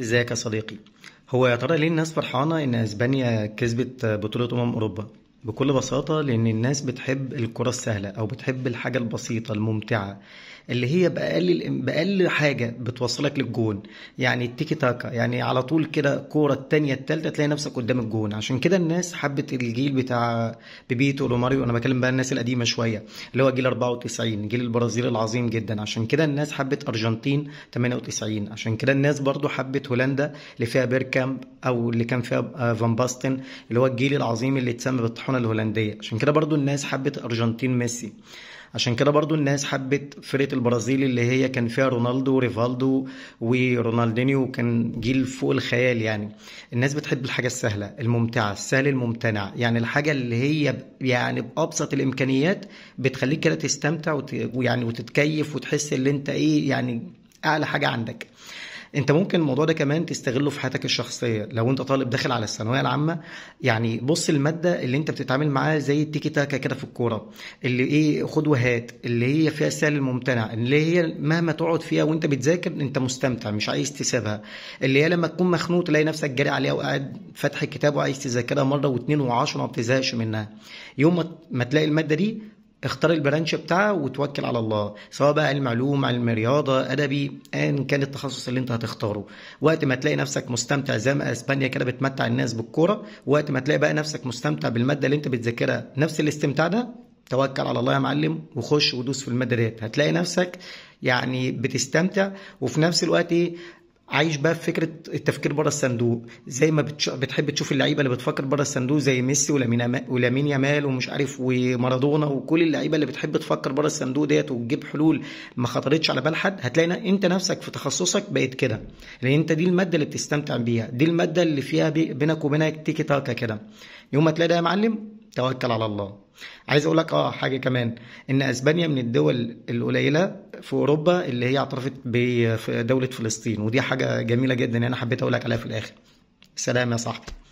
ازيك يا صديقي هو يا ترى ليه الناس فرحانة إن أسبانيا كسبت بطولة أمم أوروبا؟ بكل بساطة لأن الناس بتحب الكرة السهلة أو بتحب الحاجة البسيطة الممتعة اللي هي بأقل بأقل حاجة بتوصلك للجون يعني التيكي تاكا يعني على طول كده الكورة التانية التالتة تلاقي نفسك قدام الجون عشان كده الناس حبت الجيل بتاع بيبيتو روماريو أنا بكلم بقى الناس القديمة شوية اللي هو جيل 94 جيل البرازيل العظيم جدا عشان كده الناس حبت أرجنتين 98 عشان كده الناس برضو حبت هولندا اللي فيها بيركامب أو اللي كان فيها آه، فان باستن اللي هو الجيل العظيم اللي اتسمى بالطحون الحقنه الهولنديه عشان كده برضو الناس حبت ارجنتين ميسي عشان كده برضو الناس حبت فرقه البرازيل اللي هي كان فيها رونالدو وريفالدو ورونالدينيو وكان جيل فوق الخيال يعني الناس بتحب الحاجه السهله الممتعه السهل الممتنع يعني الحاجه اللي هي يعني بابسط الامكانيات بتخليك كده تستمتع ويعني وتتكيف وتحس ان انت ايه يعني اعلى حاجه عندك انت ممكن الموضوع ده كمان تستغله في حياتك الشخصيه لو انت طالب داخل على الثانويه العامه يعني بص الماده اللي انت بتتعامل معاها زي التيكي تاكا كده في الكوره اللي ايه خد وهات اللي هي فيها السهل الممتنع اللي هي مهما تقعد فيها وانت بتذاكر انت مستمتع مش عايز تسيبها اللي هي لما تكون مخنوق تلاقي نفسك جاري عليها وقاعد فاتح الكتاب وعايز تذاكرها مره واثنين وعشرة ما بتزهقش منها يوم ما تلاقي الماده دي اختار البرانش بتاعها وتوكل على الله سواء بقى علم علوم علم رياضه ادبي ان كان التخصص اللي انت هتختاره وقت ما تلاقي نفسك مستمتع زي ما اسبانيا كده بتمتع الناس بالكوره وقت ما تلاقي بقى نفسك مستمتع بالماده اللي انت بتذاكرها نفس الاستمتاع ده توكل على الله يا معلم وخش ودوس في المادة ديت هتلاقي نفسك يعني بتستمتع وفي نفس الوقت ايه عايش بقى في فكره التفكير بره الصندوق زي ما بتحب تشوف اللعيبه اللي بتفكر بره الصندوق زي ميسي ولامين ولامين يامال ومش عارف ومارادونا وكل اللعيبه اللي بتحب تفكر بره الصندوق ديت وتجيب حلول ما خطرتش على بال حد هتلاقي انت نفسك في تخصصك بقيت كده لان انت دي الماده اللي بتستمتع بيها دي الماده اللي فيها بينك وبينك تيكي تاكا كده يوم ما تلاقي ده يا معلم توكل على الله عايز اقول لك اه حاجه كمان ان اسبانيا من الدول القليله في اوروبا اللي هي اعترفت بدوله فلسطين ودي حاجه جميله جدا انا حبيت اقول لك عليها في الاخر سلام يا صاحبي